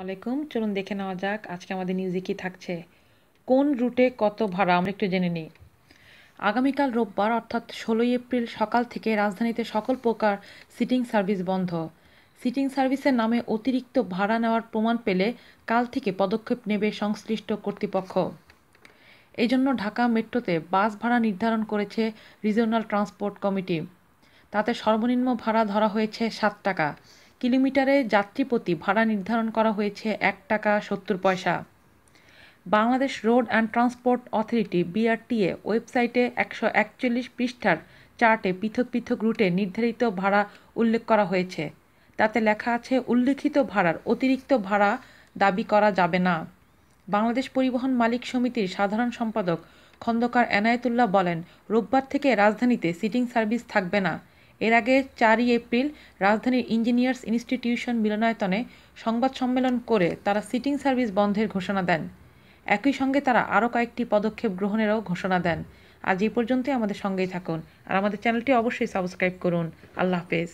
আলাইকুম চলুন দেখে নেওয়া যাক আজকে আমাদের নিউজে কী থাকছে কোন রুটে কত ভাড়া আমরা একটু জেনে নিই আগামীকাল রোববার অর্থাৎ ষোলোই এপ্রিল সকাল থেকে রাজধানীতে সকল প্রকার সিটিং সার্ভিস বন্ধ সিটিং সার্ভিসের নামে অতিরিক্ত ভাড়া নেওয়ার প্রমাণ পেলে কাল থেকে পদক্ষেপ নেবে সংশ্লিষ্ট কর্তৃপক্ষ এই জন্য ঢাকা মেট্রোতে বাস ভাড়া নির্ধারণ করেছে রিজিওনাল ট্রান্সপোর্ট কমিটি তাতে সর্বনিম্ন ভাড়া ধরা হয়েছে সাত টাকা কিলোমিটারে যাত্রী প্রতি ভাড়া নির্ধারণ করা হয়েছে এক টাকা সত্তর পয়সা Bangladesh road and transport authority BRTA ওয়েবসাইটে একশো একচল্লিশ পৃষ্ঠার চার্টে পৃথক পৃথক রুটে নির্ধারিত ভাড়া উল্লেখ করা হয়েছে তাতে লেখা আছে উল্লিখিত ভাড়ার অতিরিক্ত ভাড়া দাবি করা যাবে না বাংলাদেশ পরিবহন মালিক সমিতির সাধারণ সম্পাদক খন্দকার এনায়েতুল্লাহ বলেন রোববার থেকে রাজধানীতে সিটিং সার্ভিস থাকবে না এর আগে চারই এপ্রিল রাজধানীর ইঞ্জিনিয়ার্স ইনস্টিটিউশন মিলনায়তনে সংবাদ সম্মেলন করে তারা সিটিং সার্ভিস বন্ধের ঘোষণা দেন একই সঙ্গে তারা আরও কয়েকটি পদক্ষেপ গ্রহণেরও ঘোষণা দেন আজ এই পর্যন্তই আমাদের সঙ্গেই থাকুন আর আমাদের চ্যানেলটি অবশ্যই সাবস্ক্রাইব করুন আল্লাহ হাফেজ